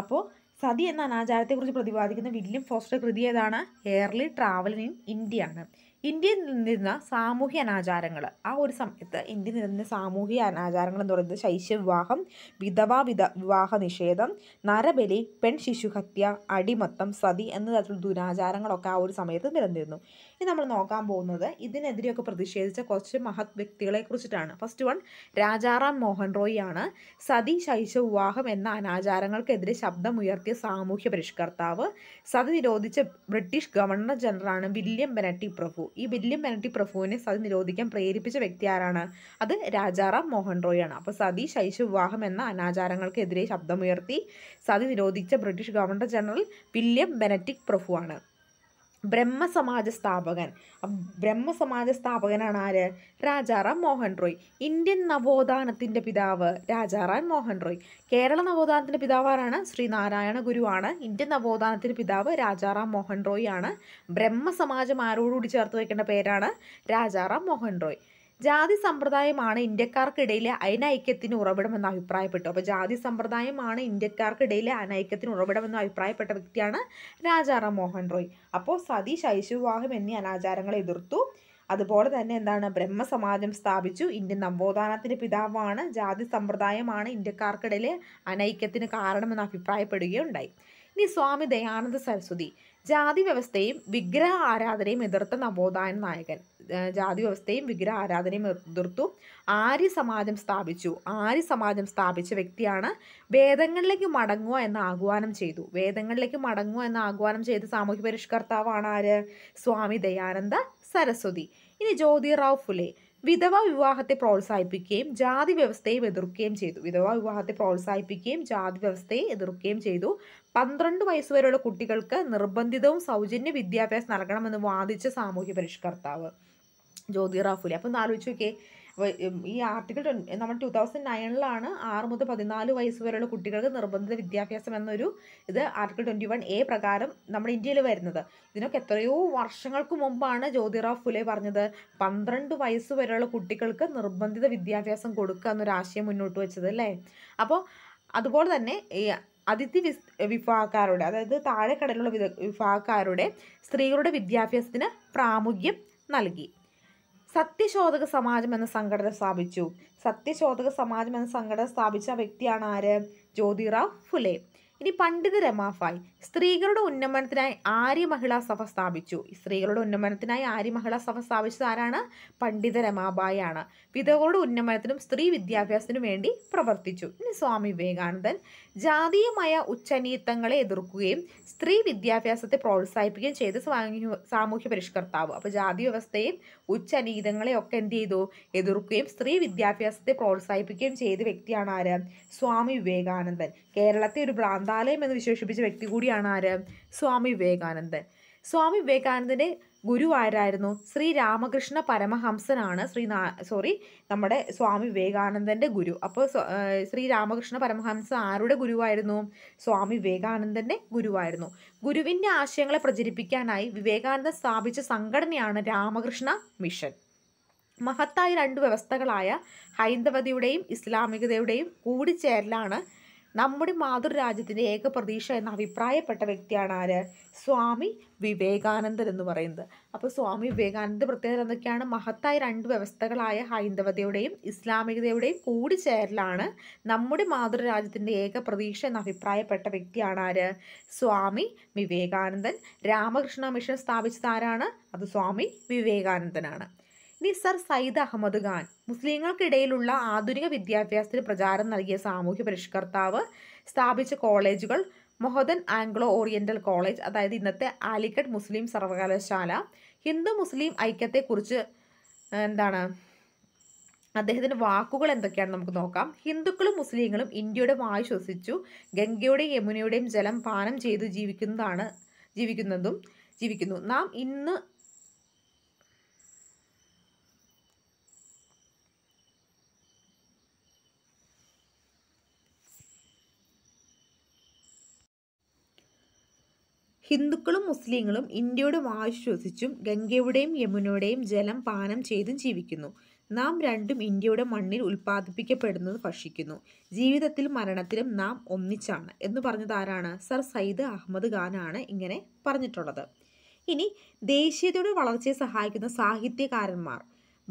അപ്പോൾ സതി എന്ന അനാചാരത്തെക്കുറിച്ച് പ്രതിപാദിക്കുന്ന വില്യം ഫോസ്റ്ററുടെ കൃതി ഏതാണ് എയർലി ട്രാവൽ ഇൻ ഇന്ത്യ ആണ് ഇന്ത്യയിൽ നിന്നിരുന്ന സാമൂഹ്യ അനാചാരങ്ങൾ ആ ഒരു സമയത്ത് ഇന്ത്യയിൽ നിന്നിരുന്ന സാമൂഹിക അനാചാരങ്ങൾ എന്ന് പറയുന്നത് വിവാഹം വിധവാ വിധ വിവാഹ നിഷേധം നരബലി പെൺ ശിശുഹത്യ അടിമത്തം സതി എന്ന തരത്തിലുള്ള ദുരാചാരങ്ങളൊക്കെ ആ ഒരു സമയത്ത് നിലനിന്നിരുന്നു ഇനി നമ്മൾ നോക്കാൻ പോകുന്നത് ഇതിനെതിരെയൊക്കെ പ്രതിഷേധിച്ച കുറച്ച് മഹത് വ്യക്തികളെ കുറിച്ചിട്ടാണ് ഫസ്റ്റ് വൺ രാജാറാം മോഹൻ റോയ് ആണ് സതി ശൈശ വിവാഹം എന്ന അനാചാരങ്ങൾക്കെതിരെ ശബ്ദമുയർത്തിയ സാമൂഹ്യ പരിഷ്കർത്താവ് സതി നിരോധിച്ച ബ്രിട്ടീഷ് ഗവർണർ ജനറലാണ് വില്യം ബെനറ്റി പ്രഭു ഈ വില്യം ബെനറ്റി പ്രഭുവിനെ സതി നിരോധിക്കാൻ പ്രേരിപ്പിച്ച വ്യക്തി ആരാണ് അത് രാജാറാം മോഹൻ റോയ് ആണ് അപ്പോൾ സതി ശൈശ വിവാഹം എന്ന അനാചാരങ്ങൾക്കെതിരെ ശബ്ദമുയർത്തി സതി നിരോധിച്ച British governor general William Bentinck പ്രഭു ആണ് ബ്രഹ്മസമാജ സ്ഥാപകൻ ബ്രഹ്മസമാജ സ്ഥാപകനാണ് ആര് രാജാറാം മോഹൻ റോയ് ഇന്ത്യൻ നവോത്ഥാനത്തിൻ്റെ പിതാവ് രാജാറാം മോഹൻ റോയ് കേരള നവോത്ഥാനത്തിൻ്റെ പിതാവ് ആരാണ് ശ്രീനാരായണ ഗുരുവാണ് ഇന്ത്യൻ നവോത്ഥാനത്തിൻ്റെ പിതാവ് രാജാറാം മോഹൻ റോയ് ആണ് ബ്രഹ്മസമാജം ആരോടുകൂടി ചേർത്ത് വയ്ക്കേണ്ട പേരാണ് രാജാറാം മോഹൻ റോയ് ജാതി സമ്പ്രദായമാണ് ഇന്ത്യക്കാർക്കിടയിലെ അനൈക്യത്തിന് ഉറവിടമെന്ന് അഭിപ്രായപ്പെട്ടു അപ്പോൾ ജാതി സമ്പ്രദായമാണ് ഇന്ത്യക്കാർക്കിടയിലെ അനൈക്യത്തിന് ഉറവിടമെന്ന് അഭിപ്രായപ്പെട്ട വ്യക്തിയാണ് രാജാറാം മോഹൻ റോയ് അപ്പോൾ സതി ശൈശുവിവാഹം എന്നീ അനാചാരങ്ങളെ എതിർത്തു അതുപോലെ തന്നെ എന്താണ് ബ്രഹ്മസമാജം സ്ഥാപിച്ചു ഇന്ത്യൻ നവോത്ഥാനത്തിൻ്റെ പിതാവാണ് ജാതി സമ്പ്രദായമാണ് ഇന്ത്യക്കാർക്കിടയിലെ അനൈക്യത്തിന് കാരണമെന്ന് അഭിപ്രായപ്പെടുകയുണ്ടായി ഇനി സ്വാമി ദയാനന്ദ സരസ്വതി ജാതി വ്യവസ്ഥയും വിഗ്രഹ ആരാധനയും എതിർത്ത നവോത്ഥാന നായകൻ ജാതി വ്യവസ്ഥയും വിഗ്രഹ ആരാധനയും എതിർത്തു ആര്യ സമാജം സ്ഥാപിച്ചു ആര്യ സമാജം സ്ഥാപിച്ച വ്യക്തിയാണ് വേദങ്ങളിലേക്ക് മടങ്ങുക എന്ന് ആഹ്വാനം ചെയ്തു വേദങ്ങളിലേക്ക് മടങ്ങുക എന്ന് ആഹ്വാനം ചെയ്ത സാമൂഹ്യ പരിഷ്കർത്താവാണ് ആര് സ്വാമി ദയാനന്ദ സരസ്വതി ഇനി ജ്യോതിറാവ് ഫുലെ വിധവ വിവാഹത്തെ പ്രോത്സാഹിപ്പിക്കുകയും ജാതി വ്യവസ്ഥയെ എതിർക്കുകയും ചെയ്തു വിധവ വിവാഹത്തെ പ്രോത്സാഹിപ്പിക്കുകയും ജാതി വ്യവസ്ഥയെ എതിർക്കുകയും ചെയ്തു പന്ത്രണ്ട് വയസ്സുവരെയുള്ള കുട്ടികൾക്ക് നിർബന്ധിതവും സൗജന്യ വിദ്യാഭ്യാസം നൽകണമെന്ന് വാദിച്ച സാമൂഹ്യ പരിഷ്കർത്താവ് ജ്യോതി റാഫുലി അപ്പോൾ ഒന്ന് ആലോചിച്ച് നോക്കിയേ ഈ ആർട്ടിക്കിൾ നമ്മൾ ടു തൗസൻഡ് നയനിലാണ് ആറ് മുതൽ പതിനാല് വയസ്സ് വരെയുള്ള കുട്ടികൾക്ക് നിർബന്ധിത വിദ്യാഭ്യാസം എന്നൊരു ഇത് ആർട്ടിക്കിൾ ട്വൻറ്റി വൺ എ പ്രകാരം നമ്മുടെ ഇന്ത്യയിൽ വരുന്നത് ഇതിനൊക്കെ എത്രയോ വർഷങ്ങൾക്ക് മുമ്പാണ് ജ്യോതിറാവ് ഫുലെ പറഞ്ഞത് പന്ത്രണ്ട് വയസ്സ് വരെയുള്ള കുട്ടികൾക്ക് നിർബന്ധിത വിദ്യാഭ്യാസം കൊടുക്കുക എന്നൊരാശയം മുന്നോട്ട് വെച്ചത് അല്ലേ അപ്പോൾ അതുപോലെ തന്നെ അതിഥി വിസ് വിഭാഗക്കാരുടെ അതായത് താഴെക്കടലുള്ള വിഭാഗക്കാരുടെ സ്ത്രീകളുടെ വിദ്യാഭ്യാസത്തിന് പ്രാമുഖ്യം നൽകി സത്യശോധക സമാജം എന്ന സംഘടന സ്ഥാപിച്ചു സത്യശോധക സമാജം എന്ന സംഘടന സ്ഥാപിച്ച വ്യക്തിയാണ് ആര് ജ്യോതിറാവ് ഫുലെ ഇനി പണ്ഡിത് രമാഫായ് സ്ത്രീകളുടെ ഉന്നമനത്തിനായി ആര്യ മഹിളാ സഭ സ്ഥാപിച്ചു സ്ത്രീകളുടെ ഉന്നമനത്തിനായി ആര്യ മഹിളാ സഭ സ്ഥാപിച്ചത് ആരാണ് പണ്ഡിത രമാബായി ആണ് വിധവകളുടെ ഉന്നമനത്തിനും സ്ത്രീ വിദ്യാഭ്യാസത്തിനും വേണ്ടി പ്രവർത്തിച്ചു ഇനി സ്വാമി വിവേകാനന്ദൻ ജാതീയമായ ഉച്ചനീത്തങ്ങളെ എതിർക്കുകയും സ്ത്രീ വിദ്യാഭ്യാസത്തെ പ്രോത്സാഹിപ്പിക്കുകയും ചെയ്ത സാമൂഹ്യ പരിഷ്കർത്താവ് അപ്പോൾ ജാതി വ്യവസ്ഥയും ഉച്ചനീതങ്ങളെയൊക്കെ ഒക്കെ എന്ത് ചെയ്തു എതിർക്കുകയും സ്ത്രീ വിദ്യാഭ്യാസത്തെ പ്രോത്സാഹിപ്പിക്കുകയും ചെയ്ത വ്യക്തിയാണ് ആര് സ്വാമി വിവേകാനന്ദൻ കേരളത്തെ ഒരു ഭ്രാന്താലയം എന്ന് വിശേഷിപ്പിച്ച വ്യക്തി കൂടിയാണ് ആര് സ്വാമി വിവേകാനന്ദൻ സ്വാമി വിവേകാനന്ദൻ്റെ ഗുരുവാരായിരുന്നു ശ്രീ രാമകൃഷ്ണ പരമഹംസനാണ് ശ്രീ സോറി നമ്മുടെ സ്വാമി വിവേകാനന്ദൻ്റെ ഗുരു അപ്പോൾ ശ്രീ രാമകൃഷ്ണ പരമഹംസ ആരുടെ ഗുരുവായിരുന്നു സ്വാമി വിവേകാനന്ദൻ്റെ ഗുരുവായിരുന്നു ഗുരുവിൻ്റെ ആശയങ്ങളെ പ്രചരിപ്പിക്കാനായി വിവേകാനന്ദൻ സ്ഥാപിച്ച സംഘടനയാണ് രാമകൃഷ്ണ മിഷൻ മഹത്തായ രണ്ട് വ്യവസ്ഥകളായ ഹൈന്ദവതയുടെയും ഇസ്ലാമികതയുടെയും കൂടിച്ചേരലാണ് നമ്മുടെ മാതൃരാജ്യത്തിൻ്റെ ഏക പ്രതീക്ഷ എന്ന് അഭിപ്രായപ്പെട്ട വ്യക്തിയാണ് ആര് സ്വാമി വിവേകാനന്ദൻ എന്ന് പറയുന്നത് അപ്പോൾ സ്വാമി വിവേകാനന്ദ പ്രത്യേകത എന്തൊക്കെയാണ് മഹത്തായ രണ്ട് വ്യവസ്ഥകളായ ഹൈന്ദവതയുടെയും ഇസ്ലാമികതയുടെയും കൂടിച്ചേരലാണ് നമ്മുടെ മാതൃരാജ്യത്തിൻ്റെ ഏക പ്രതീക്ഷ എന്ന് അഭിപ്രായപ്പെട്ട വ്യക്തിയാണ് ആര് സ്വാമി വിവേകാനന്ദൻ രാമകൃഷ്ണ മിഷൻ സ്ഥാപിച്ചത് ആരാണ് അത് സ്വാമി വിവേകാനന്ദനാണ് നിസർ സയ്യിദ് അഹമ്മദ് ഖാൻ മുസ്ലിങ്ങൾക്കിടയിലുള്ള ആധുനിക വിദ്യാഭ്യാസത്തിന് പ്രചാരം നൽകിയ സാമൂഹ്യ പരിഷ്കർത്താവ് സ്ഥാപിച്ച കോളേജുകൾ മൊഹദൻ ആംഗ്ലോ ഓറിയന്റൽ കോളേജ് അതായത് ഇന്നത്തെ ആലിക്കട്ട് മുസ്ലിം സർവകലാശാല ഹിന്ദു മുസ്ലിം ഐക്യത്തെക്കുറിച്ച് എന്താണ് അദ്ദേഹത്തിൻ്റെ വാക്കുകൾ എന്തൊക്കെയാണ് നമുക്ക് നോക്കാം ഹിന്ദുക്കളും മുസ്ലിങ്ങളും ഇന്ത്യയുടെ വായു ശ്വസിച്ചു ഗംഗയുടെയും യമുനയുടെയും ജലം പാനം ചെയ്തു ജീവിക്കുന്നതാണ് ജീവിക്കുന്നതും ജീവിക്കുന്നു നാം ഇന്ന് ഹിന്ദുക്കളും മുസ്ലിങ്ങളും ഇന്ത്യയുടെ വായു ശ്വസിച്ചും ഗംഗയുടെയും യമുനയുടെയും ജലം പാനം ചെയ്തും ജീവിക്കുന്നു നാം രണ്ടും ഇന്ത്യയുടെ മണ്ണിൽ ഉൽപ്പാദിപ്പിക്കപ്പെടുന്നത് ഭക്ഷിക്കുന്നു ജീവിതത്തിലും മരണത്തിലും നാം ഒന്നിച്ചാണ് എന്ന് പറഞ്ഞത് ആരാണ് സർ സയ്യിദ് അഹമ്മദ് ഖാനാണ് ഇങ്ങനെ പറഞ്ഞിട്ടുള്ളത് ഇനി ദേശീയതയുടെ വളർച്ചയെ സഹായിക്കുന്ന സാഹിത്യകാരന്മാർ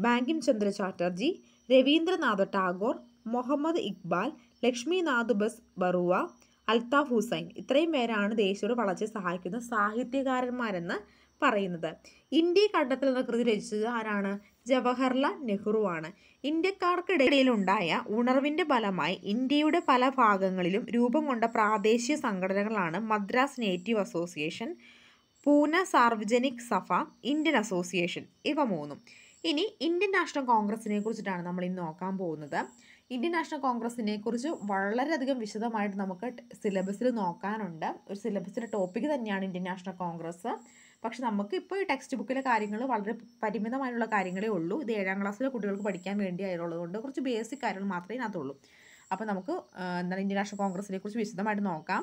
ബാങ്കിം ചന്ദ്ര ചാറ്റർജി രവീന്ദ്രനാഥ ടാഗോർ മുഹമ്മദ് ഇക്ബാൽ ലക്ഷ്മിനാഥ് ബസ് ബറുവ അൽത്താഫ് ഹുസൈൻ ഇത്രയും പേരാണ് ദേശീയോട് വളർച്ചയെ സഹായിക്കുന്ന സാഹിത്യകാരന്മാരെന്ന് പറയുന്നത് ഇന്ത്യ കണ്ടെത്തൽ എന്ന കൃതി രചിച്ചത് ആരാണ് ജവഹർലാൽ നെഹ്റു ആണ് ഇന്ത്യക്കാർക്കിടയിലുണ്ടായ ഉണർവിൻ്റെ ഫലമായി ഇന്ത്യയുടെ പല ഭാഗങ്ങളിലും രൂപം കൊണ്ട പ്രാദേശിക സംഘടനകളാണ് Madras native association Poona Sarvajanik Sabha Indian association ഇവ മൂന്നും ഇനി ഇന്ത്യൻ നാഷണൽ കോൺഗ്രസിനെ കുറിച്ചിട്ടാണ് നമ്മൾ ഇന്ന് നോക്കാൻ പോകുന്നത് ഇന്ത്യൻ നാഷണൽ കോൺഗ്രസിനെ കുറിച്ച് വളരെയധികം വിശദമായിട്ട് നമുക്ക് സിലബസിൽ നോക്കാനുണ്ട് ഒരു സിലബസിലെ ടോപ്പിക് തന്നെയാണ് ഇന്ത്യൻ നാഷണൽ കോൺഗ്രസ് പക്ഷെ നമുക്ക് ഇപ്പോൾ ഈ ടെക്സ്റ്റ് ബുക്കിലെ കാര്യങ്ങൾ വളരെ പരിമിതമായിട്ടുള്ള കാര്യങ്ങളേ ഉള്ളൂ ഇത് ഏഴാം ക്ലാസ്സിലെ കുട്ടികൾക്ക് പഠിക്കാൻ വേണ്ടി അതിലുള്ളതുകൊണ്ട് കുറച്ച് ബേസിക് കാര്യങ്ങൾ മാത്രമേ ഇതിനകത്തുള്ളൂ അപ്പോൾ നമുക്ക് എന്താണ് ഇന്ത്യൻ നാഷണൽ കോൺഗ്രസിനെ കുറിച്ച് വിശദമായിട്ട് നോക്കാം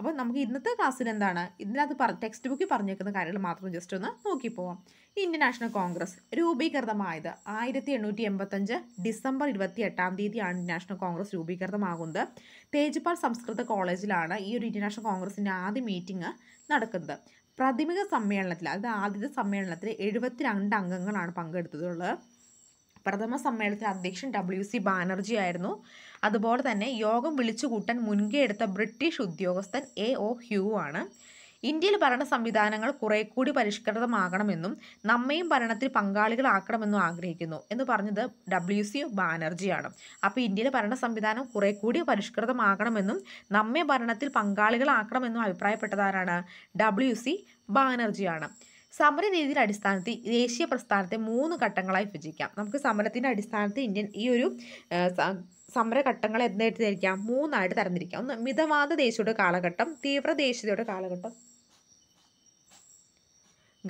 അപ്പോൾ നമുക്ക് ഇന്നത്തെ ക്ലാസ്സിൽ എന്താണ് ഇതിനകത്ത് പറ ടെക്സ്റ്റ് ബുക്കിൽ പറഞ്ഞേക്കുന്ന കാര്യങ്ങൾ മാത്രം ജസ്റ്റ് ഒന്ന് നോക്കിപ്പോവാം ഇന്ത്യൻ നാഷണൽ കോൺഗ്രസ് രൂപീകൃതമായത് ആയിരത്തി എണ്ണൂറ്റി എൺപത്തഞ്ച് ഡിസംബർ ഇരുപത്തി എട്ടാം തീയതിയാണ് ഇന്ത്യൻ നാഷണൽ കോൺഗ്രസ് രൂപീകൃതമാകുന്നത് തേജ്പാൽ സംസ്കൃത കോളേജിലാണ് ഈ ഒരു ഇന്ത്യൻ നാഷണൽ കോൺഗ്രസിൻ്റെ ആദ്യ മീറ്റിംഗ് നടക്കുന്നത് പ്രാഥമിക സമ്മേളനത്തിൽ അതായത് ആദ്യത്തെ സമ്മേളനത്തിൽ എഴുപത്തിരണ്ട് അംഗങ്ങളാണ് പങ്കെടുത്തതുള്ളത് പ്രഥമ സമ്മേളനത്തിൽ അധ്യക്ഷൻ ഡബ്ല്യു സി ബാനർജി ആയിരുന്നു അതുപോലെ തന്നെ യോഗം വിളിച്ചുകൂട്ടാൻ മുൻകൈ എടുത്ത ബ്രിട്ടീഷ് ഉദ്യോഗസ്ഥൻ എ ഒ ഹ്യൂ ആണ് ഇന്ത്യയിൽ ഭരണ സംവിധാനങ്ങൾ കുറെ കൂടി പരിഷ്കൃതമാകണമെന്നും നമ്മയും ഭരണത്തിൽ പങ്കാളികളാക്കണമെന്നും ആഗ്രഹിക്കുന്നു എന്ന് പറഞ്ഞത് ഡബ്ല്യു സി ബാനർജിയാണ് അപ്പോൾ ഇന്ത്യയിലെ ഭരണ സംവിധാനം കുറെ കൂടി പരിഷ്കൃതമാകണമെന്നും നമ്മെ ഭരണത്തിൽ പങ്കാളികളാക്കണമെന്നും അഭിപ്രായപ്പെട്ടതാരാണ് ഡബ്ല്യു സി ബാനർജിയാണ് സമരരീതിയുടെ അടിസ്ഥാനത്തിൽ ദേശീയ പ്രസ്ഥാനത്തെ മൂന്ന് ഘട്ടങ്ങളായി വിഭജിക്കാം നമുക്ക് സമരത്തിൻ്റെ അടിസ്ഥാനത്തിൽ ഇന്ത്യൻ ഈ ഒരു സമരഘട്ടങ്ങൾ എന്തായിട്ടായിരിക്കാം മൂന്നായിട്ട് തരംതിരിക്കാം ഒന്ന് മിതവാദ ദേശീയയുടെ കാലഘട്ടം തീവ്ര ദേശീയതയുടെ കാലഘട്ടം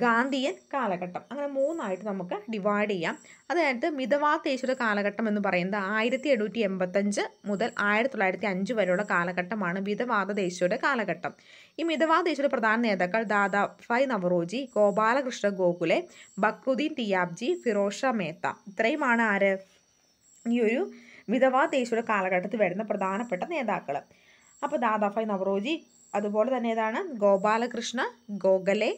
ഗാന്ധിയൻ കാലഘട്ടം അങ്ങനെ മൂന്നായിട്ട് നമുക്ക് ഡിവൈഡ് ചെയ്യാം അതായത് മിതവാദ ദേശീയയുടെ കാലഘട്ടം എന്ന് പറയുന്നത് ആയിരത്തി എണ്ണൂറ്റി എൺപത്തഞ്ച് മുതൽ ആയിരത്തി തൊള്ളായിരത്തി അഞ്ച് വരെയുള്ള കാലഘട്ടമാണ് മിതവാദ ദേശീയയുടെ കാലഘട്ടം ഈ മിതവാദ ദേശീയ പ്രധാന നേതാക്കൾ ദാദാഭായ് നവറോജി ഗോപാലകൃഷ്ണ ഗോകുലെ ബക്രുദ്ദീൻ തിയാബ്ജി ഫിറോഷ മേത്ത ഇത്രയുമാണ് ആര് ഈ ഒരു മിതവാദേശ്വര കാലഘട്ടത്തിൽ വരുന്ന പ്രധാനപ്പെട്ട നേതാക്കൾ അപ്പോൾ ദാദാഭായ് നവറോജി അതുപോലെ തന്നെ ഏതാണ് ഗോപാലകൃഷ്ണ ഗോഖലെ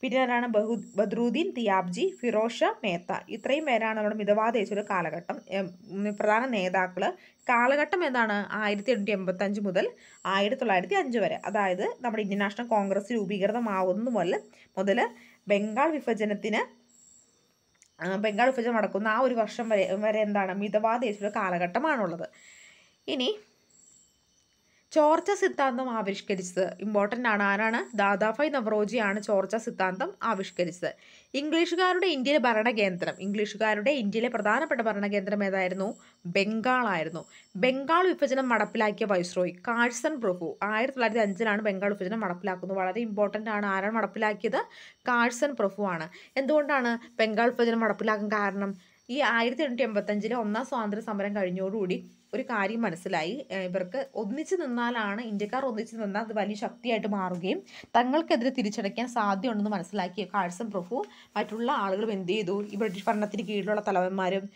പിന്നെ ആരാണ് ബഹു ബദ്രുദ്ദീൻ തിയാബ്ജി ഫിറോഷ മേത്ത ഇത്രയും പേരാണ് നമ്മുടെ മിതവാദേശ്വര കാലഘട്ടം പ്രധാന നേതാക്കൾ കാലഘട്ടം എന്താണ് ആയിരത്തി എണ്ണൂറ്റി എൺപത്തഞ്ച് മുതൽ ആയിരത്തി തൊള്ളായിരത്തി അഞ്ച് വരെ അതായത് നമ്മുടെ ഇന്ത്യൻ നാഷണൽ കോൺഗ്രസ് രൂപീകൃതമാവുന്നത് മുതൽ മുതൽ ബംഗാൾ വിഭജനത്തിന് ബംഗാൾ വിഭജനം നടക്കുന്ന ആ ഒരു വർഷം വരെ വരെ എന്താണ് മിതവാദേശ്വര കാലഘട്ടമാണുള്ളത് ഇനി ചോർച്ച സിദ്ധാന്തം ആവിഷ്കരിച്ചത് ഇമ്പോർട്ടൻ്റ് ആണ് ആരാണ് ദാദാഫായ് നവറോജിയാണ് ചോർച്ച സിദ്ധാന്തം ആവിഷ്കരിച്ചത് ഇംഗ്ലീഷുകാരുടെ ഇന്ത്യയിലെ ഭരണകേന്ദ്രം ഇംഗ്ലീഷുകാരുടെ ഇന്ത്യയിലെ പ്രധാനപ്പെട്ട ഭരണകേന്ദ്രം ഏതായിരുന്നു ബംഗാളായിരുന്നു ബംഗാൾ വിഭജനം നടപ്പിലാക്കിയ വൈസ്രോയ് കാഴ്സൺ പ്രഭു ആയിരത്തി തൊള്ളായിരത്തി അഞ്ചിലാണ് ബംഗാൾ വിഭജനം നടപ്പിലാക്കുന്നത് വളരെ ഇമ്പോർട്ടൻ്റ് ആണ് ആരാണ് നടപ്പിലാക്കിയത് കാഴ്സൺ പ്രഭു ആണ് എന്തുകൊണ്ടാണ് ബംഗാൾ വിഭജനം നടപ്പിലാക്കാൻ കാരണം ഈ ആയിരത്തി എണ്ണൂറ്റി എൺപത്തഞ്ചിലെ ഒന്നാം സ്വാതന്ത്ര്യ സമരം കഴിഞ്ഞോടുകൂടി ഒരു കാര്യം മനസ്സിലായി ഇവർക്ക് ഒന്നിച്ചു നിന്നാലാണ് ഇന്ത്യക്കാർ ഒന്നിച്ചു നിന്നാൽ അത് വലിയ ശക്തിയായിട്ട് മാറുകയും തങ്ങൾക്കെതിരെ തിരിച്ചടയ്ക്കാൻ സാധ്യമുണ്ടെന്ന് മനസ്സിലാക്കിയ കാഴ്സൺ പ്രഭു മറ്റുള്ള ആളുകളും എന്ത് ചെയ്തു ഈ ബ്രിട്ടീഷ് ഭരണത്തിന് കീഴിലുള്ള തലവന്മാരും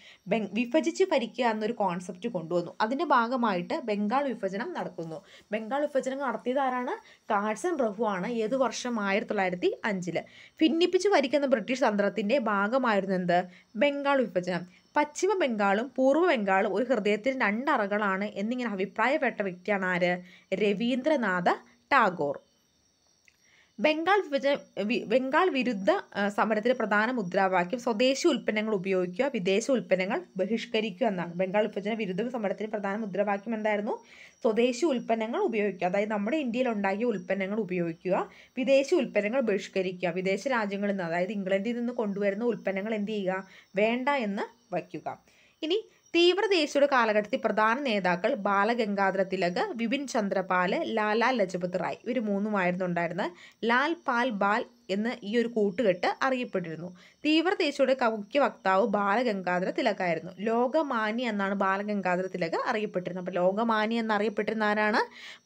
വിഭജിച്ച് ഭരിക്കുക എന്നൊരു കോൺസെപ്റ്റ് കൊണ്ടുവന്നു അതിൻ്റെ ഭാഗമായിട്ട് ബംഗാൾ വിഭജനം നടക്കുന്നു ബംഗാൾ വിഭജനം നടത്തിയത് ആരാണ് കാഴ്സൺ പ്രഭുവാണ് ഏത് വർഷം ആയിരത്തി തൊള്ളായിരത്തി അഞ്ചിൽ ഭിന്നിപ്പിച്ച് ഭരിക്കുന്ന ബ്രിട്ടീഷ് തന്ത്രത്തിൻ്റെ ഭാഗമായിരുന്നു എന്ത് ബംഗാൾ വിഭജനം പശ്ചിമ ബംഗാളും പൂർവ്വ ബംഗാളും ഒരു ഹൃദയത്തിൽ രണ്ടറകളാണ് എന്നിങ്ങനെ അഭിപ്രായപ്പെട്ട വ്യക്തിയാണ് ആര് രവീന്ദ്രനാഥ ടാഗോർ ബംഗാൾ വിഭജന ബംഗാൾ വിരുദ്ധ സമരത്തിലെ പ്രധാന മുദ്രാവാക്യം സ്വദേശി ഉൽപ്പന്നങ്ങൾ ഉപയോഗിക്കുക വിദേശ ഉൽപ്പന്നങ്ങൾ ബഹിഷ്കരിക്കുക എന്നാണ് ബംഗാൾ വിഭജന വിരുദ്ധ സമരത്തിലെ പ്രധാന മുദ്രാവാക്യം എന്തായിരുന്നു സ്വദേശി ഉൽപ്പന്നങ്ങൾ ഉപയോഗിക്കുക അതായത് നമ്മുടെ ഇന്ത്യയിൽ ഉണ്ടാക്കിയ ഉൽപ്പന്നങ്ങൾ ഉപയോഗിക്കുക വിദേശ ഉൽപ്പന്നങ്ങൾ ബഹിഷ്കരിക്കുക വിദേശ രാജ്യങ്ങളിൽ നിന്ന് അതായത് ഇംഗ്ലണ്ടിൽ നിന്ന് കൊണ്ടുവരുന്ന ഉൽപ്പന്നങ്ങൾ എന്ത് ചെയ്യുക വേണ്ട എന്ന് വയ്ക്കുക ഇനി തീവ്രദേശീയയുടെ കാലഘട്ടത്തിൽ പ്രധാന നേതാക്കൾ ബാലഗംഗാധര തിലക് വിപിൻ ചന്ദ്രപാൽ ലാലാ ലജപത് റായ് ഇവർ മൂന്നുമായിരുന്നു ഉണ്ടായിരുന്നത് ലാൽ പാൽ ബാൽ എന്ന് ഈ ഒരു കൂട്ടുകെട്ട് അറിയപ്പെട്ടിരുന്നു തീവ്രദേശിയുടെ മുഖ്യ വക്താവ് ബാലഗംഗാധര തിലകായിരുന്നു ലോകമാന്യ എന്നാണ് ബാലഗംഗാധര തിലക അറിയപ്പെട്ടിരുന്നത് അപ്പോൾ ലോകമാന്യ എന്നറിയപ്പെട്ടിരുന്ന ആരാണ്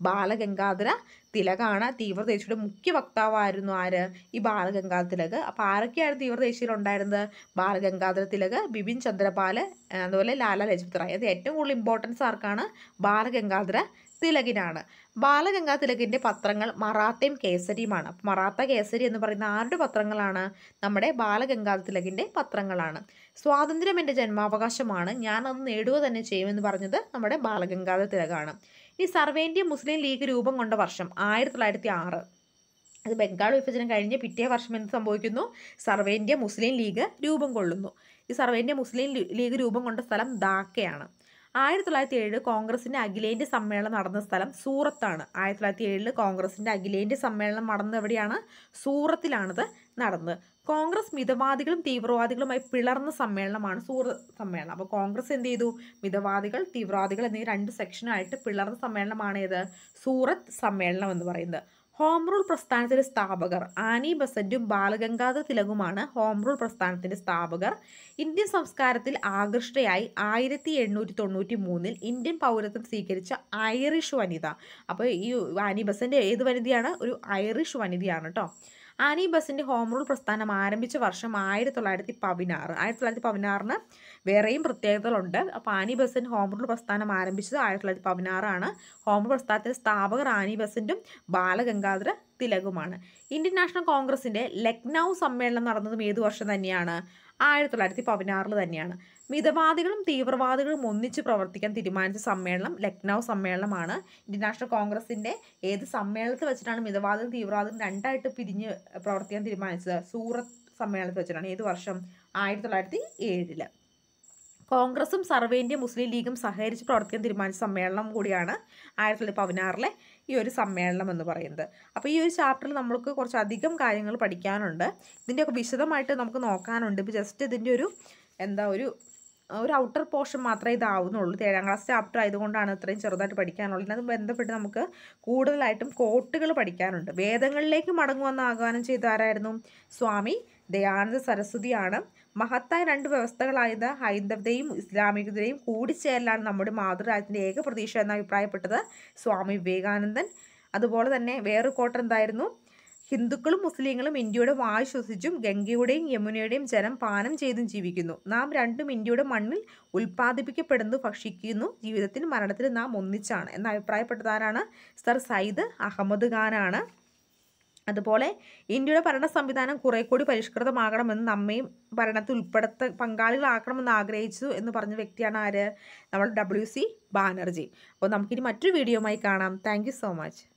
ബാലഗംഗാധര തിലകാണ് തീവ്രദേശിയുടെ മുഖ്യ വക്താവായിരുന്നു ആര് ഈ ബാലഗംഗാധര തിലക് അപ്പോൾ ആരൊക്കെയാണ് തീവ്രദേശിയിൽ ഉണ്ടായിരുന്നത് ബാലഗംഗാധര തിലക് ബിപിൻ ചന്ദ്രപാൽ അതുപോലെ ലാലാ ലജ്പത് റായ് അത് ഏറ്റവും കൂടുതൽ ഇമ്പോർട്ടൻസ് ആർക്കാണ് ബാലഗംഗാധര തിലകിനാണ് ബാലഗംഗാ തിലകിൻ്റെ പത്രങ്ങൾ മറാത്തയും കേസരിയുമാണ് മറാത്ത കേസരി എന്ന് പറയുന്ന ആരുടെ പത്രങ്ങളാണ് നമ്മുടെ ബാലഗംഗാ തിലകിൻ്റെ പത്രങ്ങളാണ് സ്വാതന്ത്ര്യം എൻ്റെ ജന്മാവകാശമാണ് ഞാൻ അത് നേടുക തന്നെ ചെയ്യുമെന്ന് പറഞ്ഞത് നമ്മുടെ ബാലഗംഗാധര തിലകാണ് ഈ സർവേന്ത്യ മുസ്ലിം ലീഗ് രൂപം കൊണ്ട വർഷം ആയിരത്തി തൊള്ളായിരത്തി ആറ് അത് ബംഗാൾ വിഭജനം കഴിഞ്ഞ് പിറ്റേ വർഷം എന്ത് സംഭവിക്കുന്നു സർവേന്ത്യ മുസ്ലിം ലീഗ് രൂപം കൊള്ളുന്നു ഈ സർവേന്ത്യ മുസ്ലിം ലീഗ് രൂപം കൊണ്ട സ്ഥലം ധാക്കയാണ് ആയിരത്തി തൊള്ളായിരത്തി ഏഴ് കോൺഗ്രസിൻ്റെ അഖിലേന്ത്യ സമ്മേളനം നടന്ന സ്ഥലം സൂറത്താണ് ആയിരത്തി തൊള്ളായിരത്തി ഏഴിൽ കോൺഗ്രസിൻ്റെ അഖിലേന്ത്യ സമ്മേളനം നടന്നത് എവിടെയാണ് സൂറത്തിലാണത് നടന്നത് കോൺഗ്രസ് മിതവാദികളും തീവ്രവാദികളുമായി പിളർന്ന സമ്മേളനമാണ് സൂറ സമ്മേളനം അപ്പോൾ കോൺഗ്രസ് എന്ത് ചെയ്തു മിതവാദികൾ തീവ്രവാദികൾ എന്നീ രണ്ട് സെക്ഷനായിട്ട് പിളർന്ന സമ്മേളനമാണ് ഏത് സൂറത്ത് സമ്മേളനം എന്ന് പറയുന്നത് ഹോം റൂൾ പ്രസ്ഥാനത്തിൻ്റെ സ്ഥാപകർ ആനി ബസന്റും ബാലഗംഗാധർ തിലകുമാണ് ഹോം റൂൾ പ്രസ്ഥാനത്തിൻ്റെ സ്ഥാപകർ ഇന്ത്യൻ സംസ്കാരത്തിൽ ആകൃഷ്ടയായി ആയിരത്തി എണ്ണൂറ്റി തൊണ്ണൂറ്റി മൂന്നിൽ ഇന്ത്യൻ പൗരത്വം സ്വീകരിച്ച ഐറിഷ് വനിത അപ്പോൾ ഈ ആനി ബസന്റ് ഏത് വനിതയാണ് ഒരു ഐറിഷ് വനിതയാണ് കേട്ടോ ആനി ബസിൻ്റെ ഹോം റൂൾ പ്രസ്ഥാനം ആരംഭിച്ച വർഷം ആയിരത്തി തൊള്ളായിരത്തി പതിനാറ് ആയിരത്തി തൊള്ളായിരത്തി പതിനാറിന് വേറെയും പ്രത്യേകതകളുണ്ട് അപ്പോൾ ആനി ബസിൻ്റെ ഹോം റൂൾ പ്രസ്ഥാനം ആരംഭിച്ചത് ആയിരത്തി തൊള്ളായിരത്തി പതിനാറാണ് ഹോം റൂൾ പ്രസ്ഥാനത്തിൻ്റെ സ്ഥാപകർ ആനി ബസിൻ്റെ ബാലഗംഗാധര തിലകുമാണ് ഇന്ത്യൻ നാഷണൽ കോൺഗ്രസിൻ്റെ ലക്നൗ സമ്മേളനം നടന്നതും ഏതു വർഷം തന്നെയാണ് ആയിരത്തി തൊള്ളായിരത്തി പതിനാറിൽ തന്നെയാണ് മിതവാദികളും തീവ്രവാദികളും ഒന്നിച്ച് പ്രവർത്തിക്കാൻ തീരുമാനിച്ച സമ്മേളനം ലക്നൗ സമ്മേളനമാണ് ഇന്ത്യൻ നാഷണൽ കോൺഗ്രസിൻ്റെ ഏത് സമ്മേളനത്തിൽ വെച്ചിട്ടാണ് മിതവാദികളും തീവ്രവാദികളും രണ്ടായിട്ട് പിരിഞ്ഞ് പ്രവർത്തിക്കാൻ തീരുമാനിച്ചത് സൂറത്ത് സമ്മേളനത്തിൽ വെച്ചിട്ടാണ് ഏത് വർഷം ആയിരത്തി തൊള്ളായിരത്തി കോൺഗ്രസും സർവേ ഇന്ത്യ മുസ്ലിം ലീഗും സഹകരിച്ച് പ്രവർത്തിക്കാൻ തീരുമാനിച്ച സമ്മേളനം കൂടിയാണ് ആയിരത്തി തൊള്ളായിരത്തി പതിനാറിലെ ഈ ഒരു സമ്മേളനം എന്ന് പറയുന്നത് അപ്പോൾ ഈ ഒരു ചാപ്റ്ററിൽ നമ്മൾക്ക് കുറച്ച് അധികം കാര്യങ്ങൾ പഠിക്കാനുണ്ട് ഇതിൻ്റെയൊക്കെ വിശദമായിട്ട് നമുക്ക് നോക്കാനുണ്ട് ഇപ്പോൾ ജസ്റ്റ് ഇതിൻ്റെ ഒരു എന്താ ഒരു ഒരു ഔട്ടർ പോർഷൻ മാത്രമേ ഇതാവുന്നുള്ളൂ ഏഴാം ക്ലാസ് ചാപ്റ്റർ ആയതുകൊണ്ടാണ് ഇത്രയും ചെറുതായിട്ട് പഠിക്കാനുള്ളത് അത് ബന്ധപ്പെട്ട് നമുക്ക് കൂടുതലായിട്ടും കോട്ടുകൾ പഠിക്കാനുണ്ട് വേദങ്ങളിലേക്ക് മടങ്ങുമെന്ന് ആഹ്വാനം ചെയ്ത ആരായിരുന്നു സ്വാമി ദയാനന്ദ സരസ്വതിയാണ് മഹത്തായ രണ്ട് വ്യവസ്ഥകളായത് ഹൈന്ദവതയും ഇസ്ലാമികതയും കൂടിച്ചേരലാണ് നമ്മുടെ മാതൃരാജ്യത്തിൻ്റെ ഏക പ്രതീക്ഷ എന്ന് അഭിപ്രായപ്പെട്ടത് സ്വാമി വിവേകാനന്ദൻ അതുപോലെ തന്നെ വേറെ കോട്ട എന്തായിരുന്നു ഹിന്ദുക്കളും മുസ്ലിങ്ങളും ഇന്ത്യയുടെ വായു ശ്വസിച്ചും ഗംഗയുടെയും യമുനയുടെയും ജലം പാനം ചെയ്തും ജീവിക്കുന്നു നാം രണ്ടും ഇന്ത്യയുടെ മണ്ണിൽ ഉൽപ്പാദിപ്പിക്കപ്പെടുന്നു ഭക്ഷിക്കുന്നു ജീവിതത്തിനും മരണത്തിനും നാം ഒന്നിച്ചാണ് എന്ന് അഭിപ്രായപ്പെട്ടതാരാണ് സർ സയ്യിദ് അഹമ്മദ് ഖാനാണ് അതുപോലെ ഇന്ത്യയുടെ ഭരണ സംവിധാനം കുറെ കൂടി പരിഷ്കൃതമാകണമെന്ന് നമ്മയും ഭരണത്തിൽ ഉൾപ്പെടുത്ത പങ്കാളികളാക്കണമെന്ന് ആഗ്രഹിച്ചു എന്ന് പറഞ്ഞ വ്യക്തിയാണ് ആര് നമ്മൾ ഡബ്ല്യു സി ബാനർജി അപ്പോൾ നമുക്കിനി മറ്റൊരു വീഡിയോയുമായി കാണാം താങ്ക് സോ മച്ച്